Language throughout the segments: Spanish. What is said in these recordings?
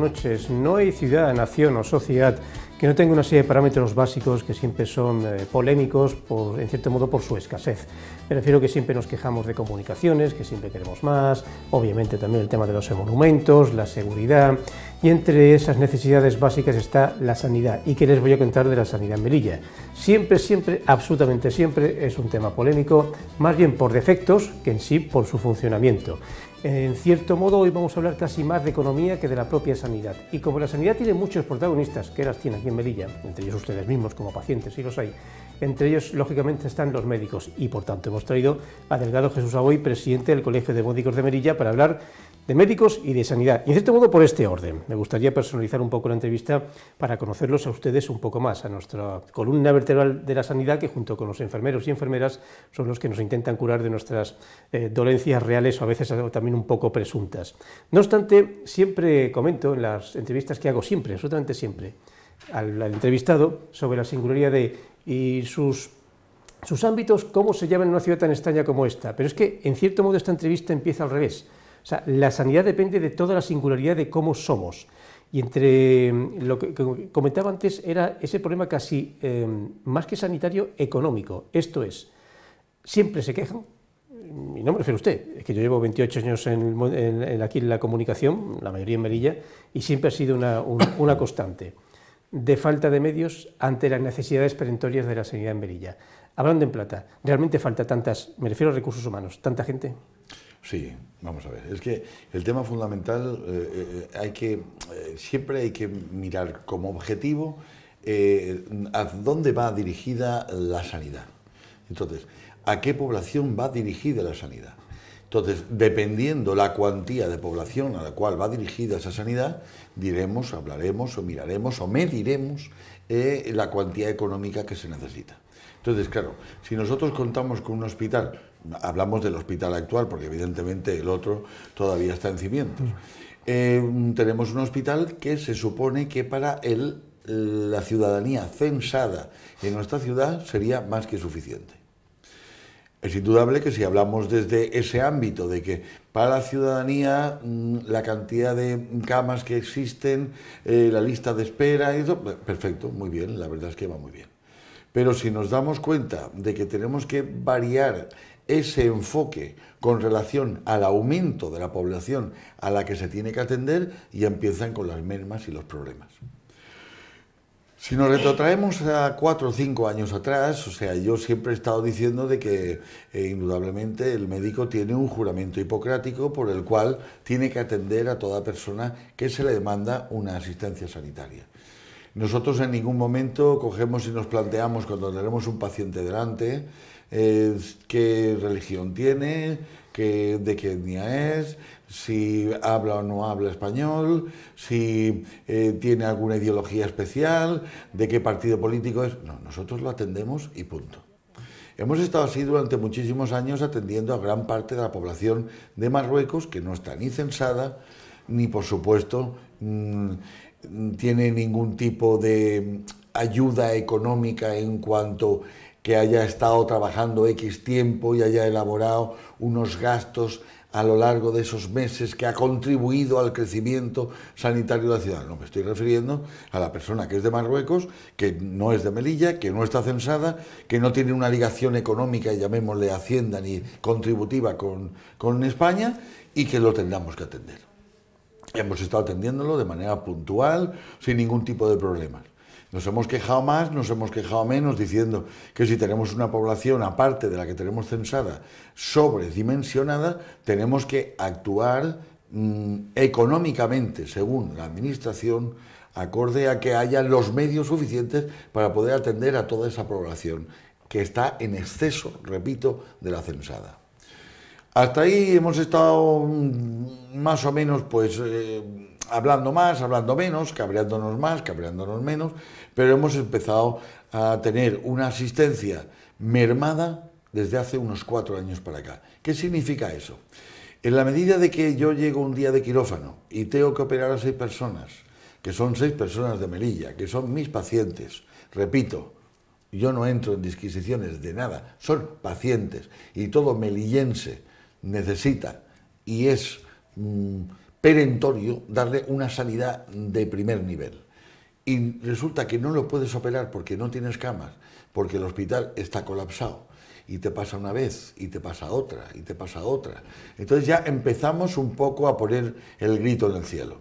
noches. No hay ciudad, nación o sociedad que no tenga una serie de parámetros básicos que siempre son eh, polémicos, en cierto modo, por su escasez. Me refiero que siempre nos quejamos de comunicaciones, que siempre queremos más, obviamente también el tema de los monumentos, la seguridad, y entre esas necesidades básicas está la sanidad. ¿Y qué les voy a contar de la sanidad en Melilla? Siempre, siempre, absolutamente siempre es un tema polémico, más bien por defectos que en sí por su funcionamiento. En cierto modo, hoy vamos a hablar casi más de economía que de la propia sanidad. Y como la sanidad tiene muchos protagonistas, que las tiene aquí en Melilla, entre ellos ustedes mismos como pacientes, si los hay, entre ellos, lógicamente, están los médicos. Y por tanto, hemos traído a Delgado Jesús Aboy, presidente del Colegio de Médicos de Melilla, para hablar de médicos y de sanidad. Y en cierto este modo por este orden. Me gustaría personalizar un poco la entrevista para conocerlos a ustedes un poco más, a nuestra columna vertebral de la sanidad, que junto con los enfermeros y enfermeras son los que nos intentan curar de nuestras eh, dolencias reales o a veces también un poco presuntas. No obstante, siempre comento en las entrevistas que hago, siempre, absolutamente siempre, al, entrevistado sobre la singularidad de y sus ámbitos, cómo se llama en una ciudad tan extraña como esta. Pero es que, en cierto modo, esta entrevista empieza al revés. O sea, la sanidad depende de toda la singularidad de cómo somos. Y entre mm, lo que comentaba antes era ese problema casi em, más que sanitario, económico. Esto es, siempre se quejan, mm, y no me refiero a usted, es que yo llevo 28 años aquí en la comunicación, la mayoría en merilla y siempre ha sido una, constante de falta de medios ante las necesidades perentorias de la sanidad en Merilla. Hablando en plata, ¿realmente falta tantas, me refiero a recursos humanos, tanta gente? Sí, vamos a ver. Es que el tema fundamental eh, eh, hay que eh, siempre hay que mirar como objetivo a dónde va dirigida la sanidad. Entonces, ¿a qué población va dirigida la sanidad? Entonces, dependiendo la cuantía de población a la cual va dirigida esa sanidad, diremos, hablaremos o miraremos o mediremos la cuantía económica que se necesita. Entonces, claro, si nosotros contamos con un hospital Hablamos del hospital actual, porque evidentemente el otro todavía está en cimientos. Eh, tenemos un hospital que se supone que para el, la ciudadanía censada en nuestra ciudad sería más que suficiente. Es indudable que si hablamos desde ese ámbito de que para la ciudadanía mm, la cantidad de camas que existen, eh, la lista de espera, pues, perfecto, muy bien, la verdad es que va muy bien. Pero si nos damos cuenta de que tenemos que variar ese enfoque con relación al aumento de la población a la que se tiene que atender y empiezan con las mermas y los problemas. Si nos retrotraemos a cuatro o cinco años atrás, o sea, yo siempre he estado diciendo de que eh, indudablemente el médico tiene un juramento hipocrático por el cual tiene que atender a toda persona que se le demanda una asistencia sanitaria. Nosotros en ningún momento cogemos y nos planteamos cuando tenemos un paciente delante, qué religión tiene, qué, de qué etnia es, si habla o no habla español, si eh, tiene alguna ideología especial, de qué partido político es. No, nosotros lo atendemos y punto. Hemos estado así durante muchísimos años atendiendo a gran parte de la población de Marruecos que no está ni censada, ni por supuesto mm, tiene ningún tipo de ayuda económica en cuanto que haya estado trabajando X tiempo y haya elaborado unos gastos a lo largo de esos meses que ha contribuido al crecimiento sanitario de la ciudad. No me estoy refiriendo a la persona que es de Marruecos, que no es de Melilla, que no está censada, que no tiene una ligación económica, llamémosle hacienda ni contributiva con, con España y que lo tengamos que atender. Hemos estado atendiéndolo de manera puntual, sin ningún tipo de problemas. Nos hemos quejado más, nos hemos quejado menos, diciendo que si tenemos una población aparte de la que tenemos censada sobredimensionada, tenemos que actuar mm, económicamente, según la Administración, acorde a que haya los medios suficientes para poder atender a toda esa población que está en exceso, repito, de la censada. Hasta ahí hemos estado mm, más o menos pues eh, hablando más, hablando menos, cabreándonos más, cabreándonos menos, pero hemos empezado a tener una asistencia mermada desde hace unos cuatro años para acá. ¿Qué significa eso? En la medida de que yo llego un día de quirófano y tengo que operar a seis personas, que son seis personas de Melilla, que son mis pacientes, repito, yo no entro en disquisiciones de nada, son pacientes y todo melillense necesita y es mm, perentorio darle una sanidad de primer nivel y resulta que no lo puedes operar porque no tienes camas, porque el hospital está colapsado, y te pasa una vez, y te pasa otra, y te pasa otra. Entonces ya empezamos un poco a poner el grito en el cielo.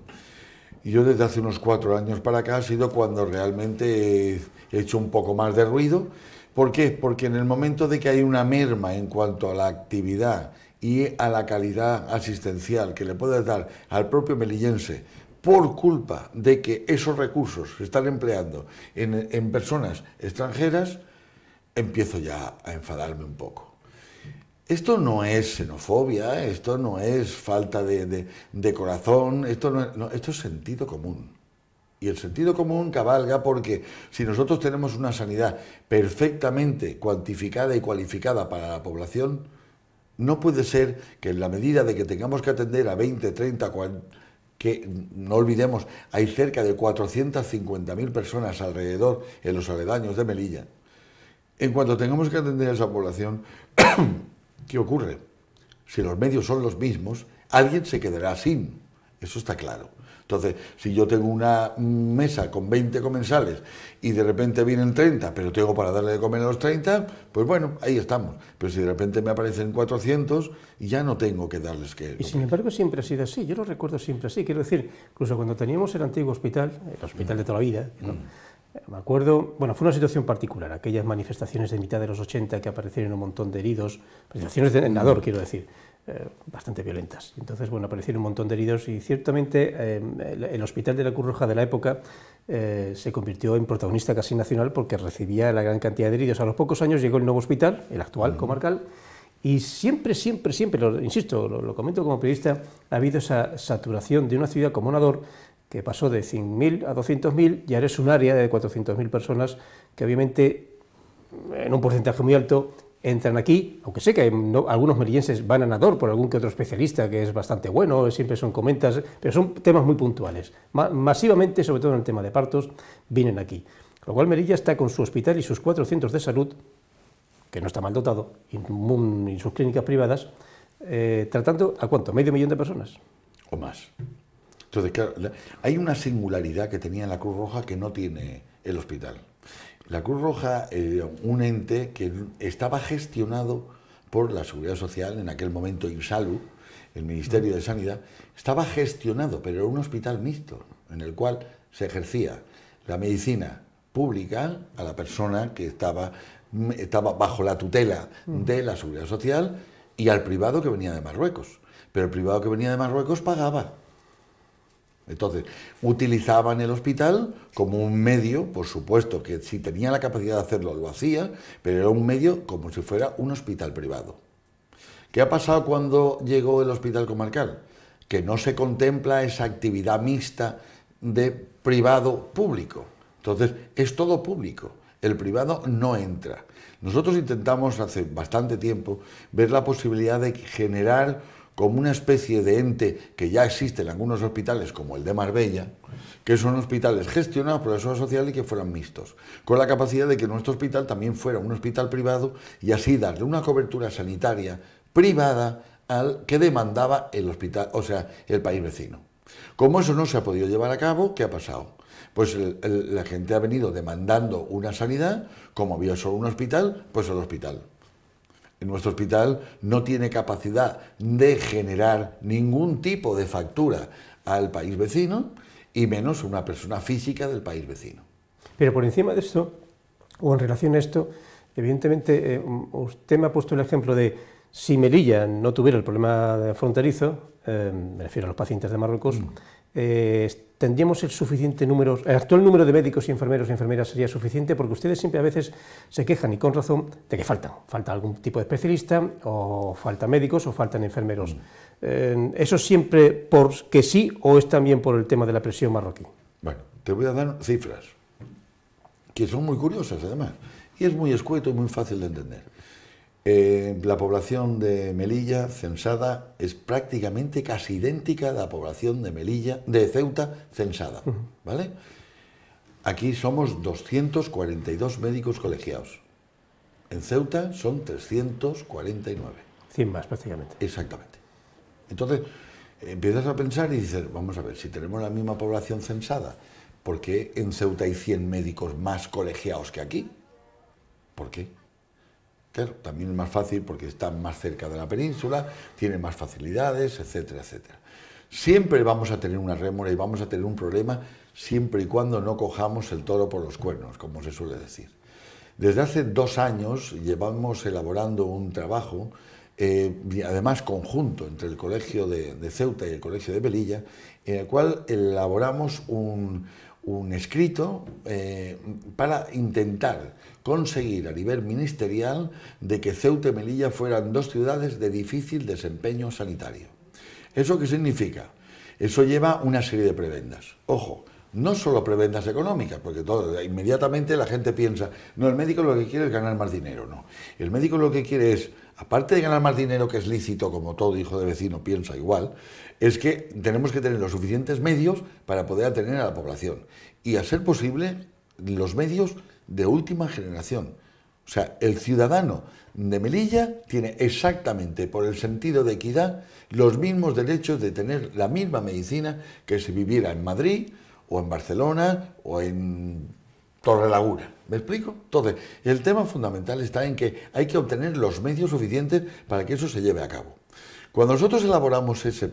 Y yo desde hace unos cuatro años para acá ha sido cuando realmente he hecho un poco más de ruido. ¿Por qué? Porque en el momento de que hay una merma en cuanto a la actividad y a la calidad asistencial que le puedes dar al propio melillense por culpa de que esos recursos se están empleando en, personas extranjeras, empiezo ya a enfadarme un poco. Esto no es xenofobia, esto no es falta de, corazón, esto, esto es sentido común. Y el sentido común cabalga porque si nosotros tenemos una sanidad perfectamente cuantificada y cualificada para la población, no puede ser que en la medida de que tengamos que atender a 20, 30, 40 que no olvidemos, hay cerca de 450.000 personas alrededor en los aledaños de Melilla. En cuanto tengamos que atender a esa población, ¿qué ocurre? Si los medios son los mismos, alguien se quedará sin. Eso está claro. Entonces, si yo tengo una mesa con 20 comensales y de repente vienen 30, pero tengo para darle de comer a los 30, pues bueno, ahí estamos. Pero si de repente me aparecen 400 ya no tengo que darles que... Y sin embargo siempre ha sido así, yo lo recuerdo siempre así. Quiero decir, incluso cuando teníamos el antiguo hospital, el hospital de toda la vida, mm. Me acuerdo, bueno, fue una situación particular, aquellas manifestaciones de mitad de los 80 que aparecieron un montón de heridos, manifestaciones de enador, quiero decir, eh, bastante violentas. Entonces, bueno, aparecieron un montón de heridos y ciertamente eh, el, hospital de la Cruz Roja de la época eh, se convirtió en protagonista casi nacional porque recibía la gran cantidad de heridos. A los pocos años llegó el nuevo hospital, el actual comarcal, y siempre, siempre, siempre, lo, insisto, lo, lo, comento como periodista, ha habido esa saturación de una ciudad como Nador que pasó de 100.000 a 200.000 y ahora es un área de 400.000 personas que obviamente en un porcentaje muy alto entran aquí, aunque sé que algunos merienses van a nadar por algún que otro especialista que es bastante bueno, siempre son comentas, pero son temas muy puntuales. masivamente, sobre todo en el tema de partos, vienen aquí. lo cual Merilla está con su hospital y sus cuatro centros de salud, que no está mal dotado, y, sus clínicas privadas, eh, tratando a cuánto, medio millón de personas. O más. Entonces, claro, hay una singularidad que tenía la Cruz Roja que no tiene el hospital. La Cruz Roja era eh, un ente que estaba gestionado por la Seguridad Social, en aquel momento INSALU, el Ministerio de Sanidad, estaba gestionado, pero era un hospital mixto, en el cual se ejercía la medicina pública a la persona que estaba mm, bajo la tutela mm. de la Seguridad Social y al privado que venía de Marruecos. Pero el privado que venía de Marruecos pagaba. Entonces, utilizaban el hospital como un medio, por supuesto que si tenía la capacidad de hacerlo lo hacía, pero era un medio como si fuera un hospital privado. ¿Qué ha pasado cuando llegó el hospital comarcal? Que no se contempla esa actividad mixta de privado-público. Entonces, es todo público. El privado no entra. Nosotros intentamos hace bastante tiempo ver la posibilidad de generar como una especie de ente que ya existe en algunos hospitales, como el de Marbella, que son hospitales gestionados por la sociedad Social y que fueran mixtos, con la capacidad de que nuestro hospital también fuera un hospital privado y así darle una cobertura sanitaria privada al que demandaba el hospital, o sea, el país vecino. Como eso no se ha podido llevar a cabo, ¿qué ha pasado? Pues la gente ha venido demandando una sanidad, como había solo un hospital, pues el hospital en nuestro hospital no tiene capacidad de generar ningún tipo de factura al país vecino y menos una persona física del país vecino. Pero por encima de esto, o en relación a esto, evidentemente eh, usted me ha puesto el ejemplo de si Melilla no tuviera el problema fronterizo, eh, me refiero a los pacientes de Marruecos, mm. eh, tendríamos el suficiente número, el actual número de médicos y enfermeros y enfermeras sería suficiente porque ustedes siempre a veces se quejan y con razón de que faltan, falta algún tipo de especialista o falta médicos o faltan enfermeros. Mm. Eh, ¿Eso siempre porque sí o es también por el tema de la presión marroquí? Bueno, te voy a dar cifras que son muy curiosas además y es muy escueto y muy fácil de entender. Eh, la población de Melilla censada es prácticamente casi idéntica a la población de Melilla, de Ceuta censada, ¿vale? Aquí somos 242 médicos colegiados. En Ceuta son 349. 100 más prácticamente. Exactamente. Entonces, empiezas a pensar y dices, vamos a ver, si tenemos la misma población censada, ¿por qué en Ceuta hay 100 médicos más colegiados que aquí? ¿Por qué? Claro, también es más fácil porque está más cerca de la península, tiene más facilidades, etcétera, etcétera. Siempre vamos a tener una rémora y vamos a tener un problema siempre y cuando no cojamos el toro por los cuernos, como se suele decir. Desde hace dos años llevamos elaborando un trabajo, eh, además conjunto entre el Colegio de, Ceuta y el Colegio de Pelilla, en el cual elaboramos un, un escrito eh, para intentar conseguir a nivel ministerial de que Ceuta y Melilla fueran dos ciudades de difícil desempeño sanitario. ¿Eso qué significa? Eso lleva una serie de prebendas. Ojo, no solo prebendas económicas, porque inmediatamente la gente piensa, no, el médico lo que quiere es ganar más dinero, no. El médico lo que quiere es aparte de ganar más dinero que es lícito, como todo hijo de vecino piensa igual, es que tenemos que tener los suficientes medios para poder atender a la población. Y a ser posible, los medios de última generación. O sea, el ciudadano de Melilla tiene exactamente, por el sentido de equidad, los mismos derechos de tener la misma medicina que si viviera en Madrid o en Barcelona o en Torre Laguna. ¿Me explico? Entonces, el tema fundamental está en que hay que obtener los medios suficientes para que eso se lleve a cabo. Cuando nosotros elaboramos ese,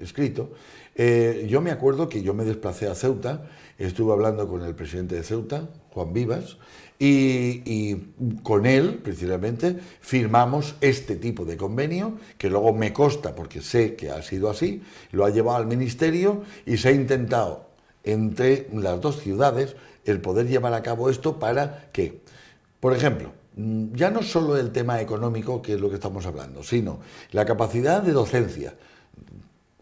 escrito, eh, yo me acuerdo que yo me desplacé a Ceuta, estuve hablando con el presidente de Ceuta, Juan Vivas, y, con él, precisamente, firmamos este tipo de convenio, que luego me consta, porque sé que ha sido así, lo ha llevado al ministerio y se ha intentado entre las dos ciudades el poder llevar a cabo esto para que, por ejemplo, mm, ya no solo el tema económico, que es lo que estamos hablando, sino la capacidad de docencia.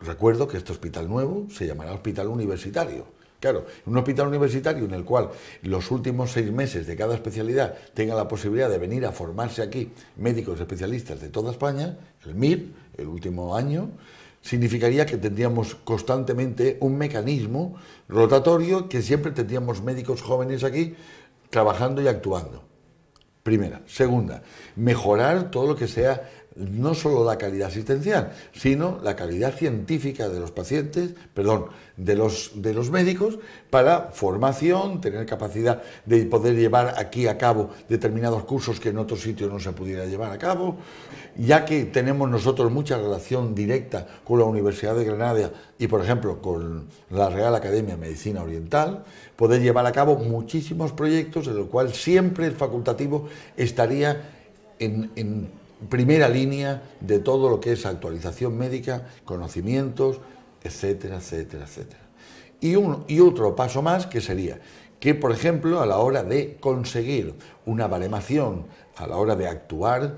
Recuerdo que este hospital nuevo se llamará hospital universitario. Claro, un hospital universitario en el cual los últimos seis meses de cada especialidad tenga la posibilidad de venir a formarse aquí médicos especialistas de toda España, el MIR, el último año, significaría que tendríamos constantemente un mecanismo rotatorio que siempre tendríamos médicos jóvenes aquí trabajando y actuando. Primera. Segunda, mejorar todo lo que sea no solo la calidad asistencial, sino la calidad científica de los pacientes, perdón, de los, de los médicos, para formación, tener capacidad de poder llevar aquí a cabo determinados cursos que en otro sitio no se pudiera llevar a cabo, ya que tenemos nosotros mucha relación directa con la Universidad de Granada y, por ejemplo, con la Real Academia de Medicina Oriental, poder llevar a cabo muchísimos proyectos en los cuales siempre el facultativo estaría en primera línea de todo lo que es actualización médica, conocimientos, etcétera, etcétera, etcétera. Y, un, y otro paso más que sería que, por ejemplo, a la hora de conseguir una valemación, a la hora de actuar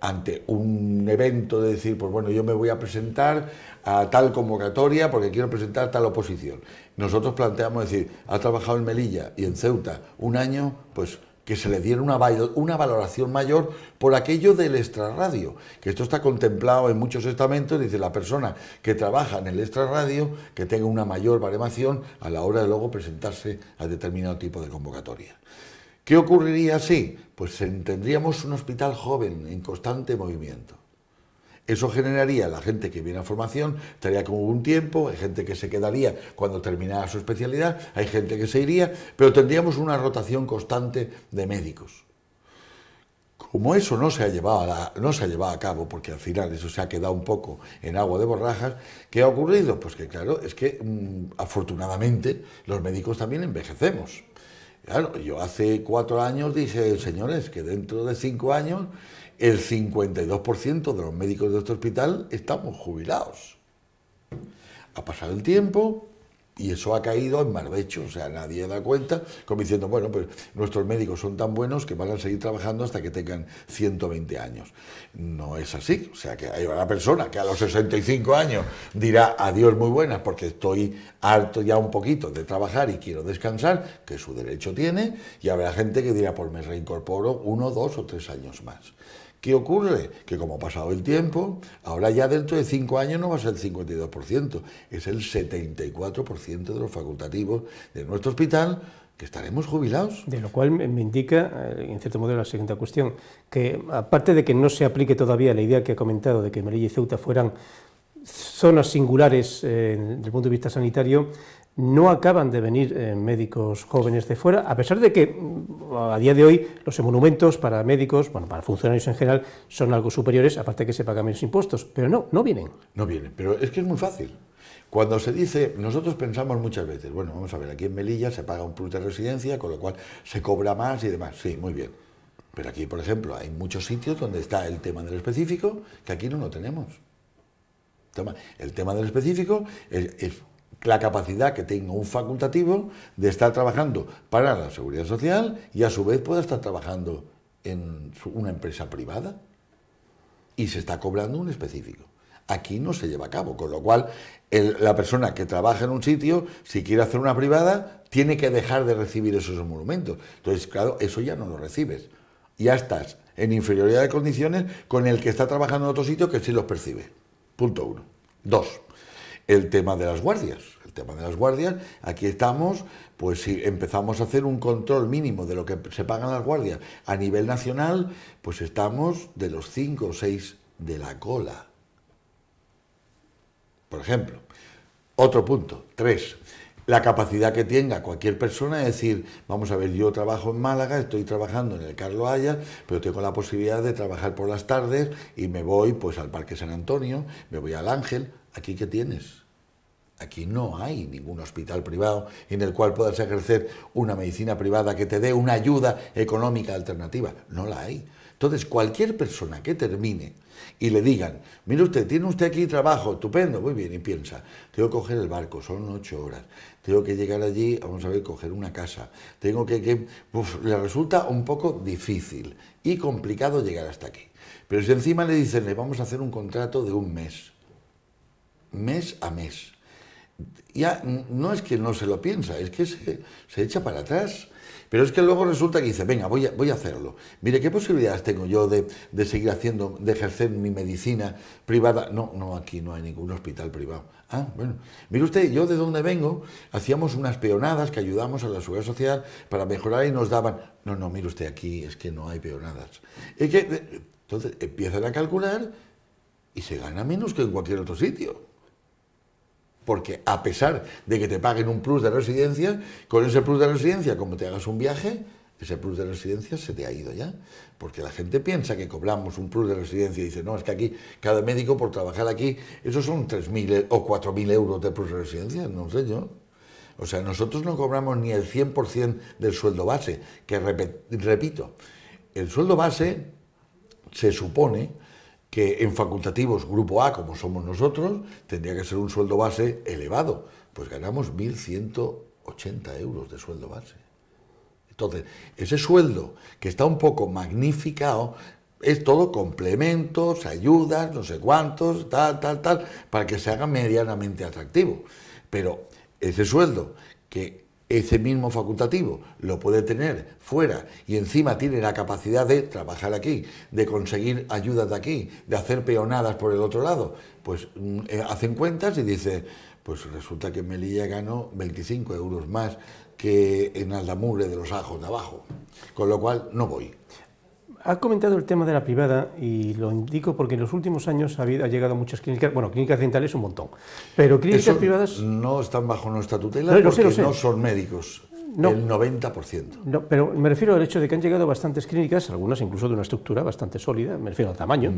ante un evento, de decir, pues bueno, yo me voy a presentar a tal convocatoria porque quiero presentar tal oposición. Nosotros planteamos decir, ha trabajado en Melilla y en Ceuta un año, pues que se le diera una, una valoración mayor por aquello del extrarradio, que esto está contemplado en muchos estamentos, dice la persona que trabaja en el extrarradio, que tenga una mayor valoración a la hora de luego presentarse a determinado tipo de convocatoria. ¿Qué ocurriría así? Pues tendríamos un hospital joven, en constante movimiento. Eso generaría la gente que viene a formación, estaría como un tiempo, hay gente que se quedaría cuando terminara su especialidad, hay gente que se iría, pero tendríamos una rotación constante de médicos. Como eso no se, ha llevado a no se ha llevado a cabo, porque al final eso se ha quedado un poco en agua de borrajas, ¿qué ha ocurrido? Pues que claro, es que mm, afortunadamente los médicos también envejecemos. Claro, yo hace cuatro años dije, señores, que dentro de cinco años el 52% de los médicos de este hospital estamos jubilados. Ha pasado el tiempo y eso ha caído en marbecho o sea, nadie da cuenta, como diciendo, bueno, pues nuestros médicos son tan buenos que van a seguir trabajando hasta que tengan 120 años. No es así, o sea, que hay una persona que a los 65 años dirá, adiós muy buenas, porque estoy harto ya un poquito de trabajar y quiero descansar, que su derecho tiene, y habrá gente que dirá, pues me reincorporo uno, dos o tres años más. ¿Qué ocurre? Que como ha pasado el tiempo, ahora ya dentro de cinco años no va a ser el 52%, es el 74% de los facultativos de nuestro hospital que estaremos jubilados. De lo cual me indica, eh, en cierto modo, la siguiente cuestión, que aparte de que no se aplique todavía la idea que ha comentado de que Melilla y Ceuta fueran zonas singulares eh, desde el punto de vista sanitario, no acaban de venir eh, médicos jóvenes de fuera, a pesar de que mm, a día de hoy los monumentos para médicos, bueno, para funcionarios en general, son algo superiores, aparte que se pagan menos impuestos, pero no, no vienen. No vienen, pero es que es muy fácil. Cuando se dice, nosotros pensamos muchas veces, bueno, vamos a ver, aquí en Melilla se paga un plus de residencia, con lo cual se cobra más y demás. Sí, muy bien. Pero aquí, por ejemplo, hay muchos sitios donde está el tema del específico, que aquí no lo tenemos. El tema del específico es la capacidad que tenga un facultativo de estar trabajando para la seguridad social y a su vez pueda estar trabajando en una empresa privada y se está cobrando un específico. Aquí no se lleva a cabo, con lo cual la persona que trabaja en un sitio, si quiere hacer una privada, tiene que dejar de recibir esos monumentos. Entonces, claro, eso ya no lo recibes. Ya estás en inferioridad de condiciones con el que está trabajando en otro sitio que sí los percibe. Punto uno. Dos el tema de las guardias. El tema de las guardias, aquí estamos, pues si empezamos a hacer un control mínimo de lo que se pagan las guardias a nivel nacional, pues estamos de los 5 o 6 de la cola. Por ejemplo, otro punto, 3 la capacidad que tenga cualquier persona es decir, vamos a ver, yo trabajo en Málaga, estoy trabajando en el Carlo Haya, pero tengo la posibilidad de trabajar por las tardes y me voy pues al Parque San Antonio, me voy al Ángel, ¿Aquí qué tienes? Aquí no hay ningún hospital privado en el cual puedas ejercer una medicina privada que te dé una ayuda económica alternativa. No la hay. Entonces, cualquier persona que termine y le digan, mire usted, tiene usted aquí trabajo, estupendo, muy bien, y piensa, tengo que coger el barco, son ocho horas, tengo que llegar allí, vamos a ver, coger una casa, tengo que... que le resulta un poco difícil y complicado llegar hasta aquí. Pero si encima le dicen, le vamos a hacer un contrato de un mes, mes a mes. Ya no es que no se lo piensa, es que se, echa para atrás. Pero es que luego resulta que dice, venga, voy a, voy a hacerlo. Mire, ¿qué posibilidades tengo yo de, de, seguir haciendo, de ejercer mi medicina privada? No, no, aquí no hay ningún hospital privado. Ah, bueno. Mire usted, yo de donde vengo, hacíamos unas peonadas que ayudamos a la seguridad social para mejorar y nos daban. No, no, mire usted, aquí es que no hay peonadas. Es que, eh, entonces empiezan a calcular y se gana menos que en cualquier otro sitio. Porque a pesar de que te paguen un plus de residencia, con ese plus de residencia, como te hagas un viaje, ese plus de residencia se te ha ido ya. Porque la gente piensa que cobramos un plus de residencia y dice, no, es que aquí cada médico por trabajar aquí, esos son 3.000 e-, o 4.000 euros de plus de residencia, no sé yo. O sea, nosotros no cobramos ni el 100% del sueldo base, que repito, el sueldo base se supone que en facultativos grupo A, como somos nosotros, tendría que ser un sueldo base elevado. Pues ganamos 1.180 euros de sueldo base. Entonces, ese sueldo que está un poco magnificado es todo complementos, ayudas, no sé cuántos, tal, tal, tal, para que se haga medianamente atractivo. Pero ese sueldo que ese mismo facultativo lo puede tener fuera y encima tiene la capacidad de trabajar aquí, de conseguir ayudas de aquí, de hacer peonadas por el otro lado, pues mm, eh, hacen cuentas y dice, pues resulta que Melilla gano 25 euros más que en Aldamugre de los Ajos de abajo, con lo cual no voy. Ha comentado el tema de la privada y lo indico porque en los últimos años ha, llegado muchas clínicas, bueno, clínicas dentales un montón, pero clínicas privadas... No están bajo nuestra tutela no, porque no son médicos. No, el 90%. No, pero me refiero al hecho de que han llegado bastantes clínicas, algunas incluso de una estructura bastante sólida, me refiero al tamaño. Mm.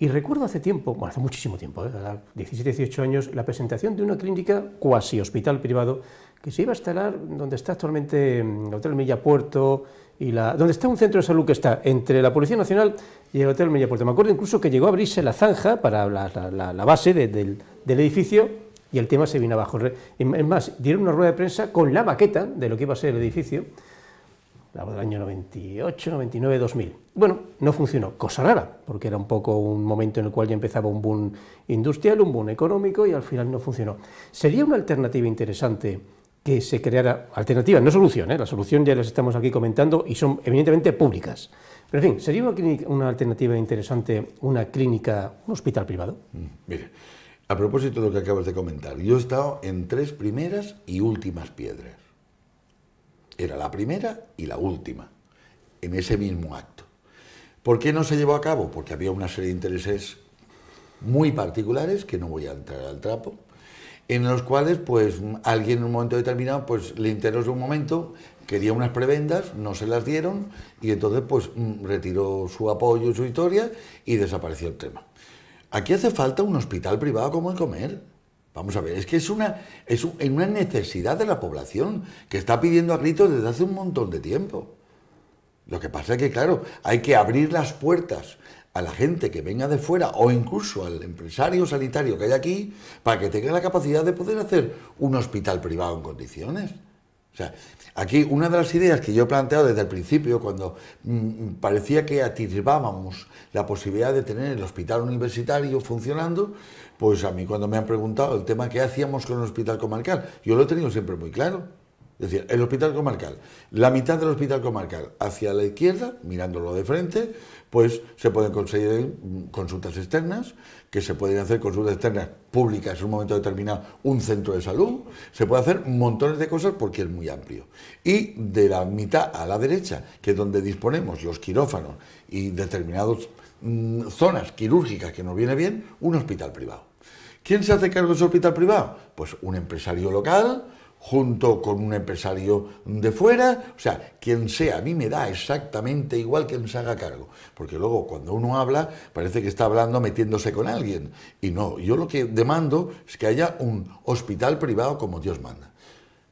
Y recuerdo hace tiempo, bueno, hace muchísimo tiempo, ¿eh? 17, 18 años, la presentación de una clínica cuasi hospital privado que se iba a instalar donde está actualmente el mm, Hotel Milla Puerto, y donde está un centro de salud que está entre la Policía Nacional y el Hotel Puerto? Me acuerdo incluso que llegó a abrirse la zanja para la, base del, edificio y el tema se vino abajo. Es más, dieron una rueda de prensa con la maqueta de lo que iba a ser el edificio, del año 98, 99, 2000. Bueno, no funcionó, cosa rara, porque era un poco un momento en el cual ya empezaba un boom industrial, un boom económico y al final no funcionó. Sería una alternativa interesante que se creara alternativas, no solución, ¿eh? la solución ya las estamos aquí comentando y son evidentemente públicas. Pero en fin, ¿sería una, alternativa interesante una clínica, un hospital privado? Mm, mire, a propósito de lo que acabas de comentar, yo he estado en tres primeras y últimas piedras. Era la primera y la última, en ese mismo acto. ¿Por qué no se llevó a cabo? Porque había una serie de intereses muy particulares, que no voy a entrar al trapo, en los cuales pues alguien en un momento determinado pues le interesó un momento, quería unas prebendas, no se las dieron y entonces pues mm, retiró su apoyo y su historia y desapareció el tema. Aquí hace falta un hospital privado como el comer. Vamos a ver, es que es una, es una necesidad de la población que está pidiendo a gritos desde hace un montón de tiempo. Lo que pasa es que, claro, hay que abrir las puertas a la gente que venga de fuera o incluso al empresario sanitario que hay aquí para que tenga la capacidad de poder hacer un hospital privado en condiciones. O sea, aquí una de las ideas que yo he planteado desde el principio, cuando mm, parecía que atisbábamos la posibilidad de tener el hospital universitario funcionando, pues a mí cuando me han preguntado el tema que hacíamos con el hospital comarcal, yo lo he tenido siempre muy claro. Es decir, el hospital comarcal, la mitad del hospital comarcal hacia la izquierda, mirándolo de frente, pues se pueden conseguir mm, consultas externas, que se pueden hacer consultas externas públicas en un momento determinado, un centro de salud, se puede hacer montones de cosas porque es muy amplio. Y de la mitad a la derecha, que es donde disponemos los quirófanos y determinadas mm, zonas quirúrgicas que nos viene bien, un hospital privado. ¿Quién se hace cargo de ese hospital privado? Pues un empresario local, junto con un empresario de fuera, o sea, quien sea, a mí me da exactamente igual quien se haga cargo, porque luego cuando uno habla parece que está hablando metiéndose con alguien, y no, yo lo que demando es que haya un hospital privado como Dios manda,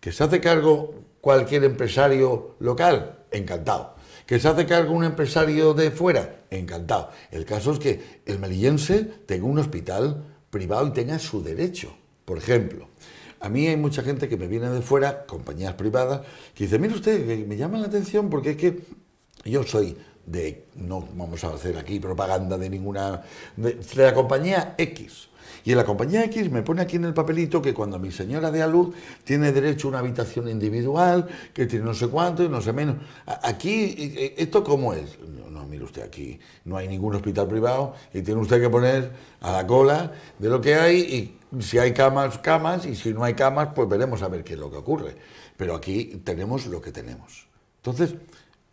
que se hace cargo cualquier empresario local, encantado, que se hace cargo un empresario de fuera, encantado, el caso es que el melillense tenga un hospital privado y tenga su derecho, por ejemplo. A mí hay mucha gente que me viene de fuera, compañías privadas, que dice, mire usted, me llama la atención porque es que yo soy de, no vamos a hacer aquí propaganda de ninguna, de, la compañía X. Y en la compañía X me pone aquí en el papelito que cuando mi señora de a tiene derecho a una habitación individual, que tiene no sé cuánto y no sé menos. Aquí, e, ¿esto cómo es? No, no, mire usted, aquí no hay ningún hospital privado y tiene usted que poner a la cola de lo que hay y si hay camas, camas, y si no hay camas, pues veremos a ver qué es lo que ocurre. Pero aquí tenemos lo que tenemos. Entonces,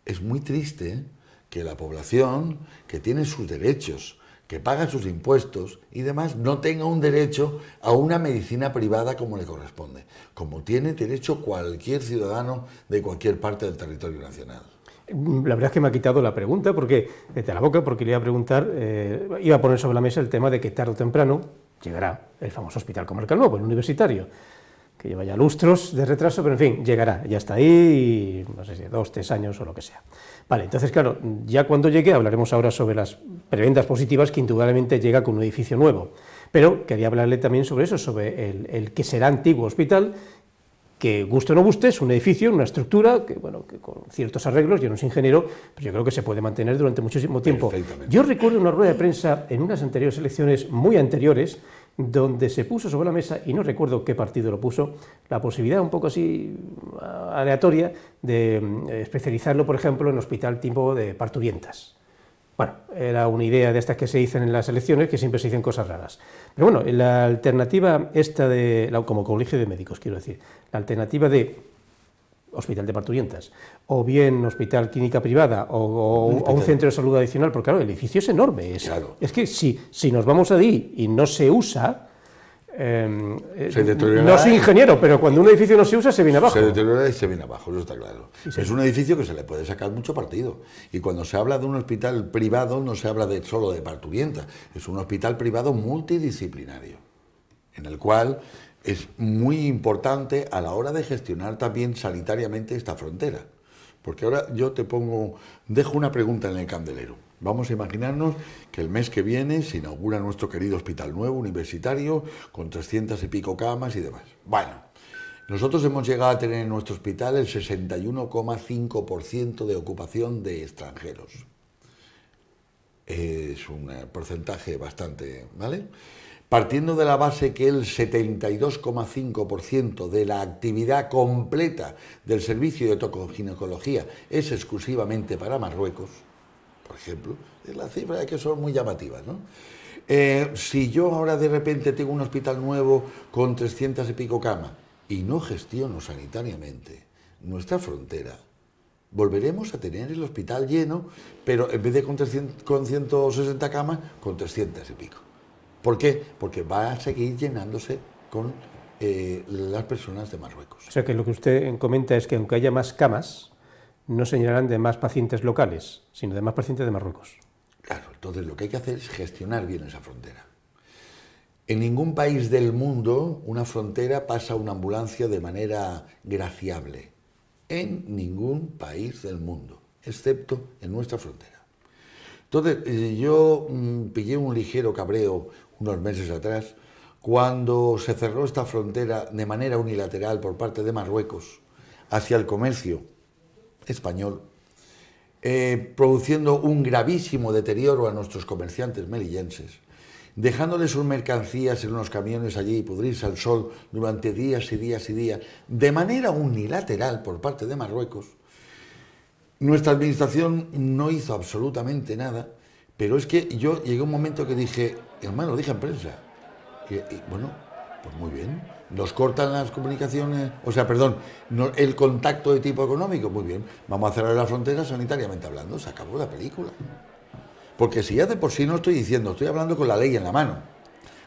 es muy triste que la población que tiene sus derechos, que paga sus impuestos y demás, no tenga un derecho a una medicina privada como le corresponde, como tiene derecho cualquier ciudadano de cualquier parte del territorio nacional. La verdad es que me ha quitado la pregunta porque eh, de la boca, porque le iba a preguntar, eh, iba a poner sobre la mesa el tema de que tarde o temprano llegará el famoso hospital comarcal nuevo, el universitario, que lleva ya lustros de retraso, pero en fin, llegará, ya está ahí, no sé si dos, tres años o lo que sea. Vale, entonces, claro, ya cuando llegue hablaremos ahora sobre las preventas positivas que indudablemente llega con un edificio nuevo, pero quería hablarle también sobre eso, sobre el que será antiguo hospital que guste o no guste, es un edificio, una estructura, que bueno, que con ciertos arreglos, yo no soy ingeniero, pero yo creo que se puede mantener durante muchísimo tiempo. Yo recuerdo una rueda de prensa en unas anteriores elecciones, muy anteriores, donde se puso sobre la mesa, y no recuerdo qué partido lo puso, la posibilidad un poco así ah, aleatoria de mm, especializarlo, por ejemplo, en hospital tipo de parturientas. Bueno, era una idea de estas que se dicen en las elecciones, que siempre se dicen cosas raras. Pero bueno, la alternativa esta de, como colegio de médicos, quiero decir, alternativa de hospital de parturientas, o bien hospital clínica privada, o, un, centro de salud adicional, porque claro, el edificio es enorme. Es, que si, si nos vamos a allí y no se usa, em, eh, no soy ingeniero, pero cuando un edificio no se usa se viene abajo. Se deteriora y se viene abajo, eso está claro. Es un edificio que se le puede sacar mucho partido. Y cuando se habla de un hospital privado no se habla de, solo de parturientas, es un hospital privado multidisciplinario, en el cual es muy importante a la hora de gestionar también sanitariamente esta frontera. Porque ahora yo te pongo, dejo una pregunta en el candelero. Vamos a imaginarnos que el mes que viene se inaugura nuestro querido hospital nuevo, universitario, con 300 y pico camas y demás. Bueno, nosotros hemos llegado a tener en nuestro hospital el 61,5% de ocupación de extranjeros. Es un eh, porcentaje bastante, ¿vale? partiendo de la base que el 72,5% de la actividad completa del servicio de tocoginecología es exclusivamente para Marruecos, por ejemplo, es la cifra que son muy llamativas, eh, si yo ahora de repente tengo un hospital nuevo con 300 y pico camas y no gestiono sanitariamente nuestra frontera, volveremos a tener el hospital lleno, pero en vez de con 160 camas, con 300 y pico. ¿Por qué? Porque va a seguir llenándose con eh, las personas de Marruecos. O sea que lo que usted comenta es que aunque haya más camas, no se llenarán de más pacientes locales, sino de más pacientes de Marruecos. Claro, entonces lo que hay que hacer es gestionar bien esa frontera. En ningún país del mundo una frontera pasa una ambulancia de manera graciable. En ningún país del mundo, excepto en nuestra frontera. Entonces, eh, yo mm, pillé un ligero cabreo, unos meses atrás, cuando se cerró esta frontera de manera unilateral por parte de Marruecos hacia el comercio español, eh, produciendo un gravísimo deterioro a nuestros comerciantes melillenses, dejándoles sus mercancías en unos camiones allí y pudrirse al sol durante días y días y días, de manera unilateral por parte de Marruecos, nuestra administración no hizo absolutamente nada pero es que yo llegué un momento que dije, hermano, lo dije en prensa. bueno, pues muy bien. Nos cortan las comunicaciones, o sea, perdón, el contacto de tipo económico, muy bien. Vamos a cerrar la frontera sanitariamente hablando, se acabó la película. Porque si ya de por sí no estoy diciendo, estoy hablando con la ley en la mano.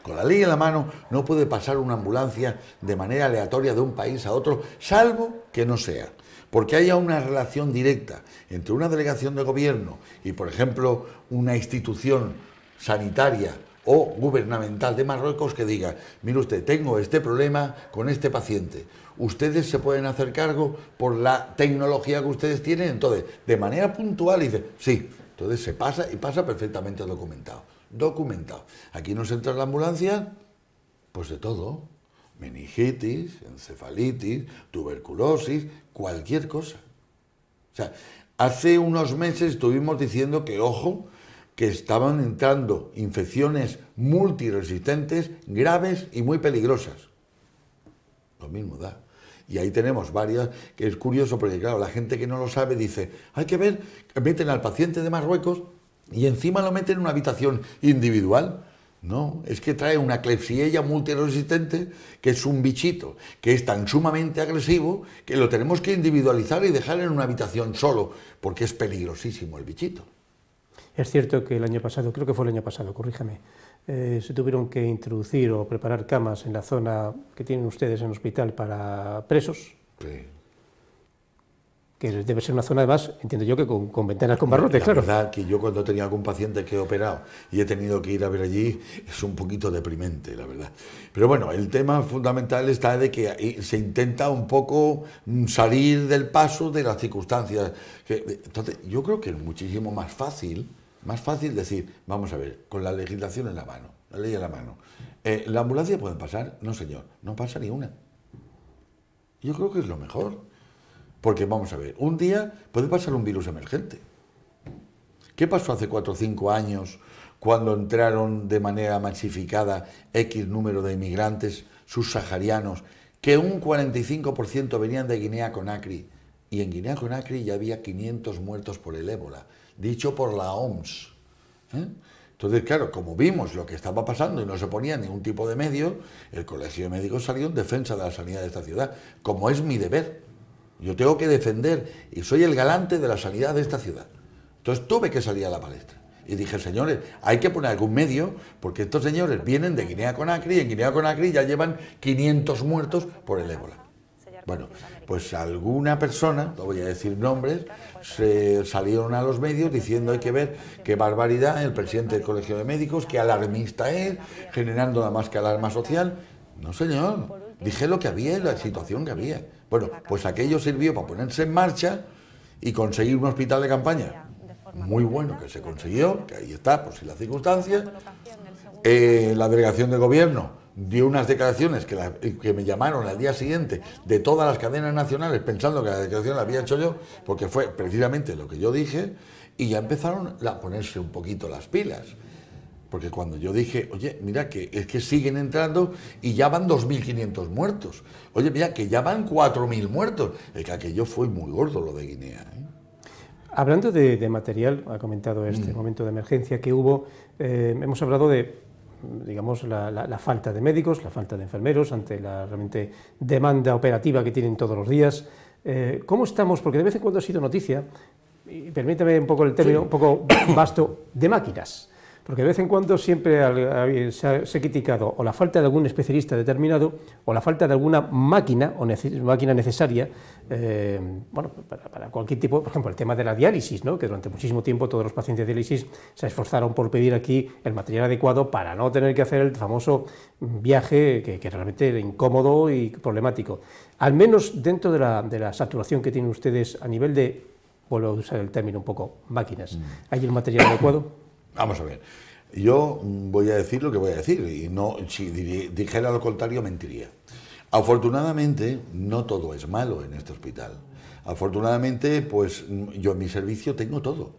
Con la ley en la mano no puede pasar una ambulancia de manera aleatoria de un país a otro, salvo que no sea porque haya una relación directa entre una delegación de gobierno y, por ejemplo, una institución sanitaria o gubernamental de Marruecos que diga, mire usted, tengo este problema con este paciente. Ustedes se pueden hacer cargo por la tecnología que ustedes tienen. Entonces, de manera puntual, dice, sí. Entonces se pasa y pasa perfectamente documentado. Documentado. Aquí nos entra la ambulancia, pues de todo meningitis, encefalitis, tuberculosis, cualquier cosa. O sea, hace unos meses estuvimos diciendo que, ojo, que estaban entrando infecciones multiresistentes graves y muy peligrosas. Lo mismo da. Y ahí tenemos varias, que es curioso porque, claro, la gente que no lo sabe dice, hay que ver, meten al paciente de Marruecos y encima lo meten en una habitación individual no, es que trae una clepsiella multiresistente que es un bichito, que es tan sumamente agresivo que lo tenemos que individualizar y dejar en una habitación solo, porque es peligrosísimo el bichito. Es cierto que el año pasado, creo que fue el año pasado, corríjame, eh, se tuvieron que introducir o preparar camas en la zona que tienen ustedes en el hospital para presos debe ser una zona además, entiendo yo, que con, ventanas con barrotes, claro. La verdad que yo cuando tenía algún paciente que he operado y he tenido que ir a ver allí, es un poquito deprimente, la verdad. Pero bueno, el tema fundamental está de que se intenta un poco mm, salir del paso de las circunstancias. Entonces, yo creo que es muchísimo más fácil, más fácil decir, vamos a ver, con la legislación en la mano, la ley en la mano, eh, ¿la ambulancia puede pasar? No, señor, no pasa ni una. Yo creo que es lo mejor. Porque vamos a ver, un día puede pasar un virus emergente. ¿Qué pasó hace cuatro o cinco años cuando entraron de manera masificada X número de inmigrantes subsaharianos, que un 45% venían de Guinea-Conakry? Y en Guinea-Conakry ya había 500 muertos por el ébola, dicho por la OMS. ¿eh? Entonces, claro, como vimos lo que estaba pasando y no se ponía ningún tipo de medio, el Colegio de Médicos salió en defensa de la sanidad de esta ciudad, como es mi deber. Yo tengo que defender y soy el galante de la sanidad de esta ciudad. Entonces tuve que salir a la palestra. Y dije, señores, hay que poner algún medio, porque estos señores vienen de Guinea-Conakry, y en Guinea-Conakry ya llevan 500 muertos por el ébola. Bueno, pues alguna persona, no voy a decir nombres, se salieron a los medios diciendo hay que ver qué barbaridad el presidente del Colegio de Médicos, qué alarmista es, generando nada más que alarma social. No, señor, dije lo que había la situación que había. Bueno, pues aquello sirvió para ponerse en marcha y conseguir un hospital de campaña muy bueno que se consiguió, que ahí está, por si las circunstancias. Eh, la delegación de gobierno dio unas declaraciones que, que, me llamaron al día siguiente de todas las cadenas nacionales pensando que la declaración la había hecho yo, porque fue precisamente lo que yo dije, y ya empezaron a ponerse un poquito las pilas. Porque cuando yo dije, oye, mira que es que siguen entrando y ya van 2.500 muertos. Oye, mira que ya van 4.000 muertos. El que aquello fue muy gordo lo de Guinea. ¿eh? Hablando de, material, ha comentado este mm. momento de emergencia que hubo, eh, hemos hablado de digamos, la, falta de médicos, la falta de enfermeros, ante la realmente demanda operativa que tienen todos los días. Eh, ¿Cómo estamos? Porque de vez en cuando ha sido noticia, y permítame un poco el término, un poco vasto, de máquinas. Porque de vez en cuando siempre se ha criticado o la falta de algún especialista determinado o la falta de alguna máquina o máquina necesaria eh, bueno, para, cualquier tipo, por ejemplo, el tema de la diálisis, ¿no? que durante muchísimo tiempo todos los pacientes de diálisis se esforzaron por pedir aquí el material adecuado para no tener que hacer el famoso viaje que, que realmente era incómodo y problemático. Al menos dentro de la, de la saturación que tienen ustedes a nivel de, vuelvo a usar el término un poco, máquinas, mm. ¿hay el material adecuado? Vamos a ver. Yo voy a decir lo que voy a decir y no si dijera lo contrario mentiría. Afortunadamente no todo es malo en este hospital. Afortunadamente, pues yo en mi servicio tengo todo.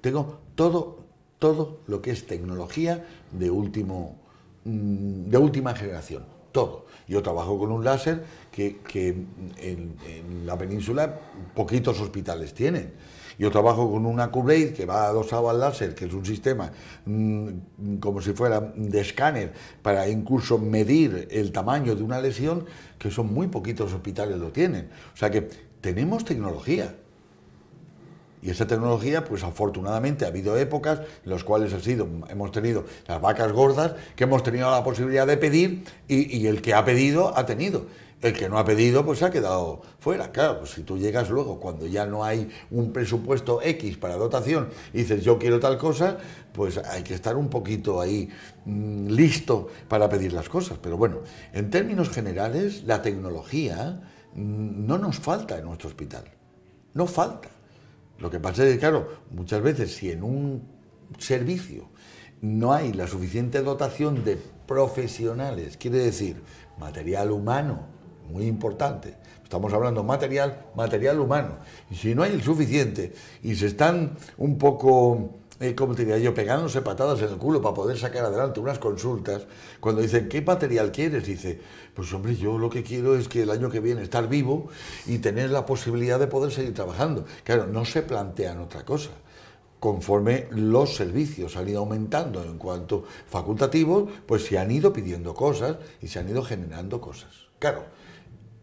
Tengo todo todo lo que es tecnología de último de última generación, todo. Yo trabajo con un láser que, en, en la península poquitos hospitales tienen. Yo trabajo con una Q-blade que va adosado al láser, que es un sistema mm, como si fuera de escáner para incluso medir el tamaño de una lesión, que son muy poquitos hospitales lo tienen. O sea que tenemos tecnología. Y esa tecnología, pues afortunadamente ha habido épocas en las cuales sido, hemos tenido las vacas gordas que hemos tenido la posibilidad de pedir y el que ha pedido ha tenido. El que no ha pedido, pues se ha quedado fuera. Claro, pues si tú llegas luego, cuando ya no hay un presupuesto X para dotación, y dices yo quiero tal cosa, pues hay que estar un poquito ahí mm, listo para pedir las cosas. Pero bueno, en términos generales, la tecnología mm, no nos falta en nuestro hospital. No falta. Lo que pasa es que, claro, muchas veces si en un servicio no hay la suficiente dotación de profesionales, quiere decir material humano muy importante. Estamos hablando material, material humano. Y si no hay el suficiente y se están un poco, eh, como diría yo, pegándose patadas en el culo para poder sacar adelante unas consultas, cuando dicen, ¿qué material quieres? Dice, pues hombre, yo lo que quiero es que el año que viene estar vivo y tener la posibilidad de poder seguir trabajando. Claro, no se plantean otra cosa conforme los servicios han ido aumentando en cuanto facultativos, pues se han ido pidiendo cosas y se han ido generando cosas. Claro,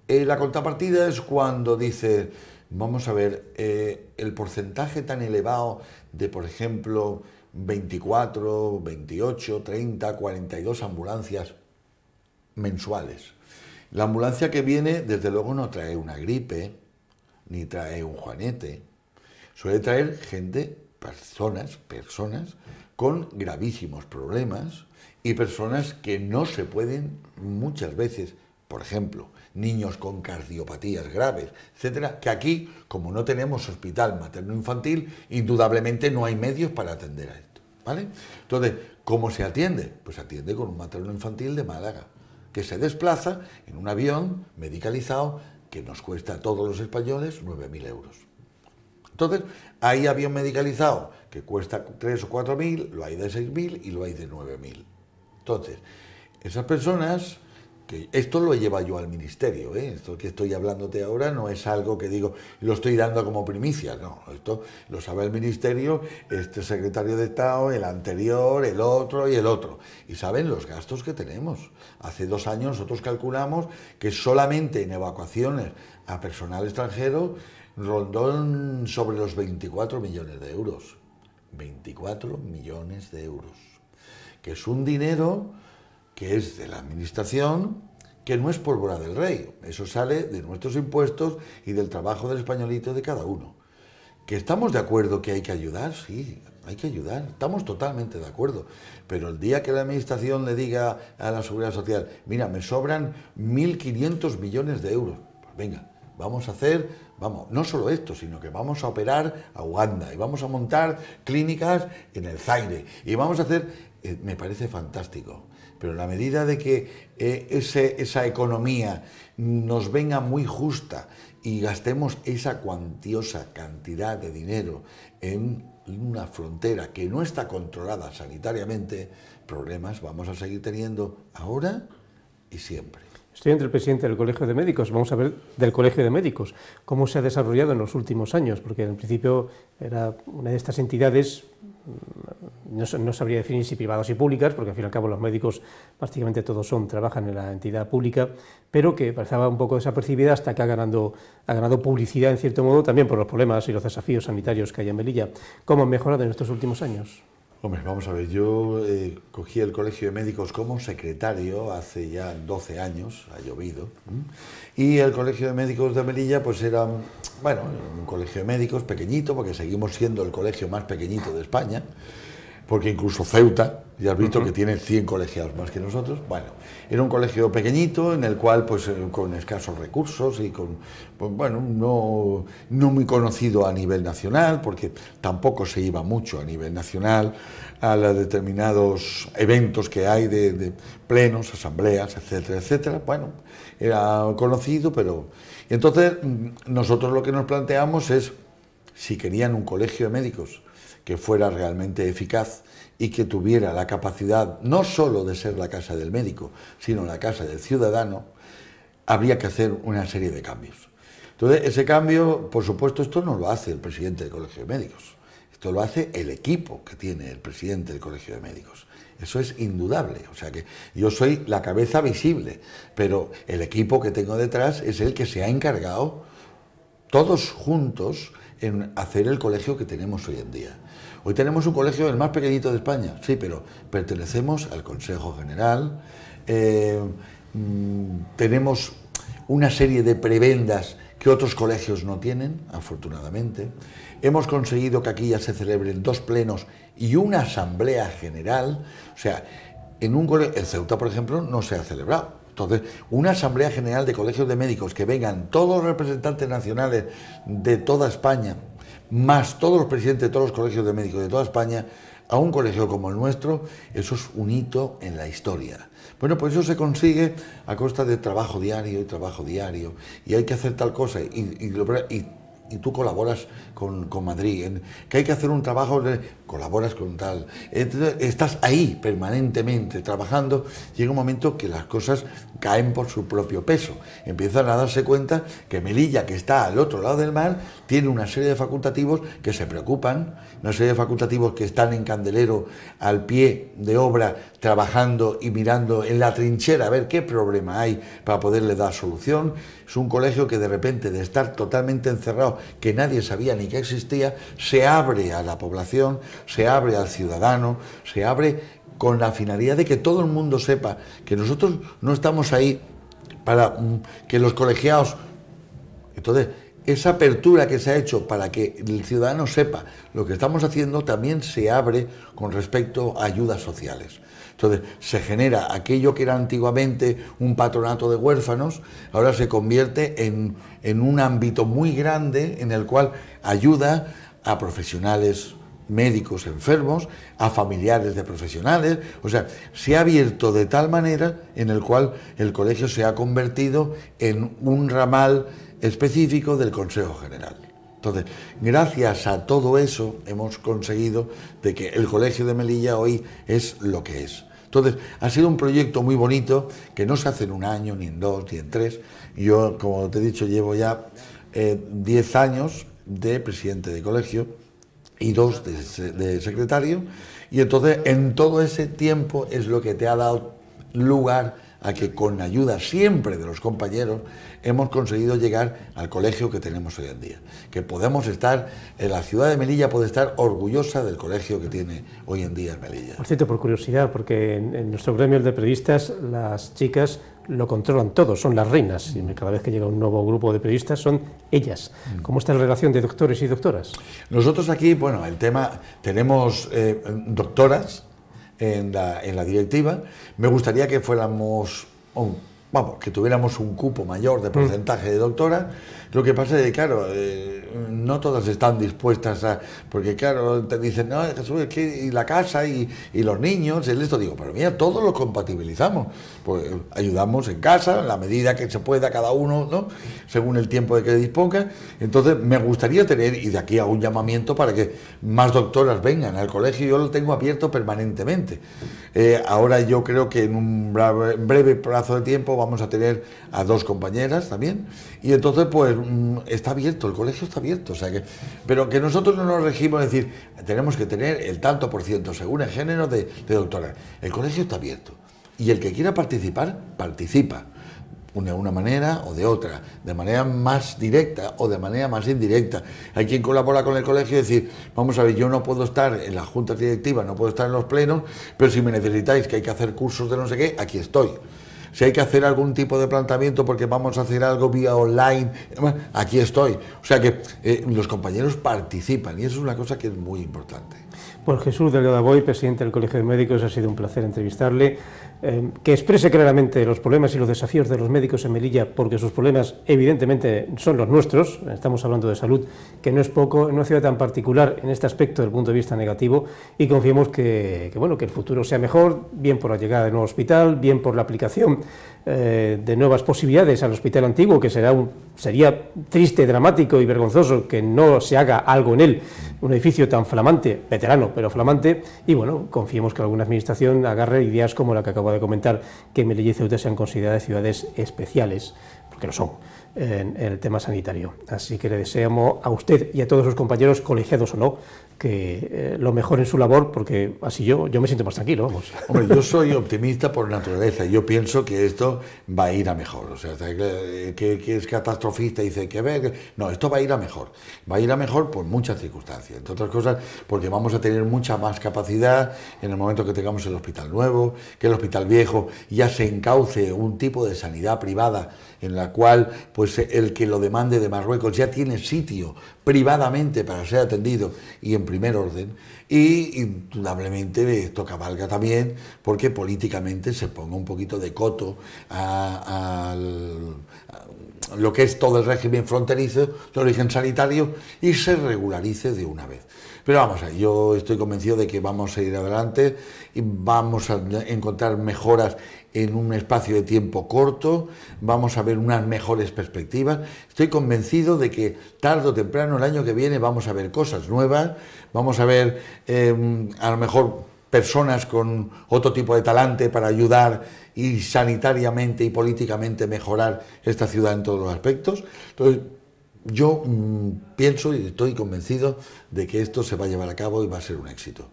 eh, la contrapartida es cuando dice, vamos a ver, eh, el porcentaje tan elevado de, por ejemplo, 24, 28, 30, 42 ambulancias mensuales. La ambulancia que viene, desde luego, no trae una gripe, ni trae un juanete. Suele traer gente, personas, personas con gravísimos problemas y personas que no se pueden muchas veces, por ejemplo, niños con cardiopatías graves, etcétera, que aquí, como no tenemos hospital materno-infantil, indudablemente no hay medios para atender a esto. ¿vale? Entonces, ¿cómo se atiende? Pues atiende con un materno-infantil de Málaga, que se desplaza en un avión medicalizado que nos cuesta a todos los españoles 9.000 euros. Entonces, hay avión medicalizado que cuesta 3 o 4.000, lo hay de 6.000 y lo hay de 9.000. Entonces, esas personas esto lo lleva yo al ministerio, ¿eh? esto que estoy hablándote ahora no es algo que digo, lo estoy dando como primicia, no, esto lo sabe el ministerio, este secretario de Estado, el anterior, el otro y el otro, y saben los gastos que tenemos. Hace dos años nosotros calculamos que solamente en evacuaciones a personal extranjero rondó sobre los 24 millones de euros, 24 millones de euros, que es un dinero que es de la Administración, que no es pólvora del rey. Eso sale de nuestros impuestos y del trabajo del españolito de cada uno. ¿Que estamos de acuerdo que hay que ayudar? Sí, hay que ayudar. Estamos totalmente de acuerdo. Pero el día que la Administración le diga a la Seguridad Social, mira, me sobran 1.500 millones de euros. Pues venga, vamos a hacer, vamos, no solo esto, sino que vamos a operar a Uganda y vamos a montar clínicas en el Zaire. Y vamos a hacer, eh, me parece fantástico. Pero a la medida de que eh, esa economía nos venga muy justa y gastemos esa cuantiosa cantidad de dinero en una frontera que no está controlada sanitariamente, problemas vamos a seguir teniendo ahora y siempre. Estoy entre el presidente del Colegio de Médicos. Vamos a ver del Colegio de Médicos cómo se ha desarrollado en los últimos años, porque en principio era una de estas entidades, mm, no, sabría definir si privadas y públicas, porque al fin y al cabo los médicos prácticamente todos son, trabajan en la entidad pública, pero que parecía un poco desapercibida hasta que ha, ganado, ha ganado publicidad en cierto modo también por los problemas y los desafíos sanitarios que hay en Melilla. ¿Cómo han mejorado en estos últimos años? Hombre, vamos a ver, yo eh, cogí el Colegio de Médicos como secretario hace ya 12 años, ha llovido, y el Colegio de Médicos de Melilla pues era, bueno, un colegio de médicos pequeñito, porque seguimos siendo el colegio más pequeñito de España, porque incluso Ceuta, ya has visto que tiene 100 colegiados más que nosotros. Bueno, era un colegio pequeñito en el cual, pues, eh, con escasos recursos y con, pues, bueno, no, no muy conocido a nivel nacional, porque tampoco se iba mucho a nivel nacional a los determinados eventos que hay de, plenos, asambleas, etcétera, etcétera. Bueno, era conocido, pero... y Entonces, mm, nosotros lo que nos planteamos es si querían un colegio de médicos que fuera realmente eficaz y que tuviera la capacidad no sólo de ser la casa del médico, sino la casa del ciudadano, habría que hacer una serie de cambios. Entonces, ese cambio, por supuesto, esto no lo hace el presidente del Colegio de Médicos, esto lo hace el equipo que tiene el presidente del Colegio de Médicos. Eso es indudable. O sea que yo soy la cabeza visible, pero el equipo que tengo detrás es el que se ha encargado todos juntos en hacer el colegio que tenemos hoy en día. Hoy tenemos un colegio el más pequeñito de España, sí, pero pertenecemos al Consejo General, eh, mm, tenemos una serie de prebendas que otros colegios no tienen, afortunadamente. Hemos conseguido que aquí ya se celebren dos plenos y una asamblea general. O sea, en un colegio, el Ceuta, por ejemplo, no se ha celebrado. Entonces, una asamblea general de colegios de médicos que vengan todos los representantes nacionales de toda España más todos los presidentes de todos los colegios de médicos de toda España, a un colegio como el nuestro, eso es un hito en la historia. Bueno, pues eso se consigue a costa de trabajo diario y trabajo diario, y hay que hacer tal cosa, y, y y tú colaboras con, Madrid, que hay que hacer un trabajo, de, colaboras con tal. estás ahí permanentemente trabajando, llega un momento que las cosas caen por su propio peso. Empiezan a darse cuenta que Melilla, que está al otro lado del mar, tiene una serie de facultativos que se preocupan una serie de facultativos que están en candelero, al pie de obra, trabajando y mirando en la trinchera a ver qué problema hay para poderle dar solución. Es un colegio que de repente, de estar totalmente encerrado, que nadie sabía ni que existía, se abre a la población, se abre al ciudadano, se abre con la finalidad de que todo el mundo sepa que nosotros no estamos ahí para mm, que los colegiados... Entonces, esa apertura que se ha hecho para que el ciudadano sepa lo que estamos haciendo también se abre con respecto a ayudas sociales. Entonces, se genera aquello que era antiguamente un patronato de huérfanos, ahora se convierte en, en un ámbito muy grande en el cual ayuda a profesionales médicos enfermos, a familiares de profesionales, o sea, se ha abierto de tal manera en el cual el colegio se ha convertido en un ramal específico del Consejo General. Entonces, gracias a todo eso hemos conseguido de que el Colegio de Melilla hoy es lo que es. Entonces, ha sido un proyecto muy bonito que no se hace en un año, ni en dos, ni en tres. Yo, como te he dicho, llevo ya eh, ...diez años de presidente de colegio y dos de, de secretario. Y entonces, en todo ese tiempo es lo que te ha dado lugar a que con ayuda siempre de los compañeros hemos conseguido llegar al colegio que tenemos hoy en día. Que podemos estar, eh, la ciudad de Melilla puede estar orgullosa del colegio que tiene hoy en día en Melilla. Por cierto, por curiosidad, porque en, nuestro gremio de periodistas las chicas lo controlan todo, son las reinas. Y cada vez que llega un nuevo grupo de periodistas son ellas. Mm. ¿Cómo está la relación de doctores y doctoras? Nosotros aquí, bueno, el tema, tenemos eh, doctoras en la, directiva. Me gustaría que fuéramos, vamos, que tuviéramos un cupo mayor de mm. porcentaje de doctora. Lo que pasa es que, claro, eh, no todas están dispuestas a. Porque, claro, te dicen, no, Jesús, es que y la casa y, los niños, y esto. Digo, pero mira, todos los compatibilizamos. Pues ayudamos en casa, en la medida que se pueda cada uno, ¿no? Según el tiempo de que disponga. Entonces, me gustaría tener, y de aquí a un llamamiento para que más doctoras vengan al colegio, yo lo tengo abierto permanentemente. Eh, ahora yo creo que en un breve, plazo de tiempo vamos a tener a dos compañeras también. Y entonces, pues, mm, está abierto, el colegio está o sea pero que nosotros no nos regimos, es decir, tenemos que tener el tanto por ciento según el género de, de doctora. El colegio está abierto y el que quiera participar, participa de una manera o de otra, de manera más directa o de manera más indirecta. Hay quien colabora con el colegio y decir, vamos a ver, yo no puedo estar en la junta directiva, no puedo estar en los plenos, pero si me necesitáis que hay que hacer cursos de no sé qué, aquí estoy si hay que hacer algún tipo de planteamiento porque vamos a hacer algo vía online, aquí estoy. O sea que eh, los compañeros participan y eso es una cosa que es muy importante. Por pues Jesús Delgado Boy, presidente del Colegio de Médicos, ha sido un placer entrevistarle. Em, que exprese claramente los problemas y los desafíos de los médicos en Melilla, porque sus problemas evidentemente son los nuestros, estamos hablando de salud, que no es poco, en una ciudad tan particular en este aspecto del punto de vista negativo, y confiemos que, bueno, que el futuro sea mejor, bien por la llegada del nuevo hospital, bien por la aplicación eh, de nuevas posibilidades al hospital antiguo, que será sería triste, dramático y vergonzoso que no se haga algo en él, un edificio tan flamante, veterano, pero flamante, y bueno, confiemos que alguna administración agarre ideas como la que acabo de comentar, que Melilla y Ceuta sean consideradas ciudades especiales, porque lo son en el tema sanitario. Así que le deseamos a usted y a todos sus compañeros, colegiados o no, que eh, lo mejor en su labor, porque así yo, yo me siento más tranquilo, vamos. Hombre, yo soy optimista por naturaleza, yo pienso que esto va a ir a mejor, o sea, que, es catastrofista y dice que ver, no, esto va a ir a mejor, va a ir a mejor por muchas circunstancias, entre otras cosas porque vamos a tener mucha más capacidad en el momento que tengamos el hospital nuevo, que el hospital viejo ya se encauce un tipo de sanidad privada en la cual pues, el que lo demande de Marruecos ya tiene sitio privadamente para ser atendido y en primer orden, y indudablemente esto cabalga también porque políticamente se ponga un poquito de coto a, lo que es todo el régimen fronterizo de origen sanitario y se regularice de una vez. Pero vamos, yo estoy convencido de que vamos a ir adelante y vamos a encontrar mejoras en un espacio de tiempo corto, vamos a ver unas mejores perspectivas. Estoy convencido de que tarde o temprano, el año que viene, vamos a ver cosas nuevas, vamos a ver em, a lo mejor personas con otro tipo de talante para ayudar y sanitariamente y políticamente mejorar esta ciudad en todos los aspectos. Entonces, yo mm, pienso y estoy convencido de que esto se va a llevar a cabo y va a ser un éxito.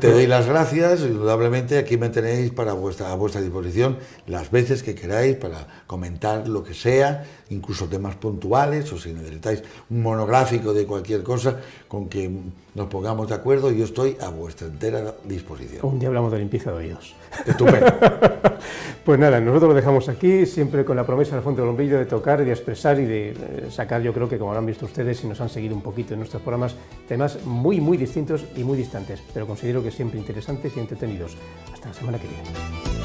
Te doy las gracias, indudablemente aquí me tenéis para vuestra, a vuestra disposición las veces que queráis para comentar lo que sea, incluso temas puntuales o si necesitáis un monográfico de cualquier cosa, con que nos pongamos de acuerdo y yo estoy a vuestra entera disposición. Un día hablamos de limpieza de oídos. Estupendo. pues nada, nosotros lo dejamos aquí, siempre con la promesa la Fuente Lombillo de tocar, de expresar y de eh, sacar, yo creo que como lo han visto ustedes y nos han seguido un poquito en nuestros programas, temas muy, muy distintos y muy distantes, pero considero que siempre interesantes y entretenidos. Hasta la semana que viene.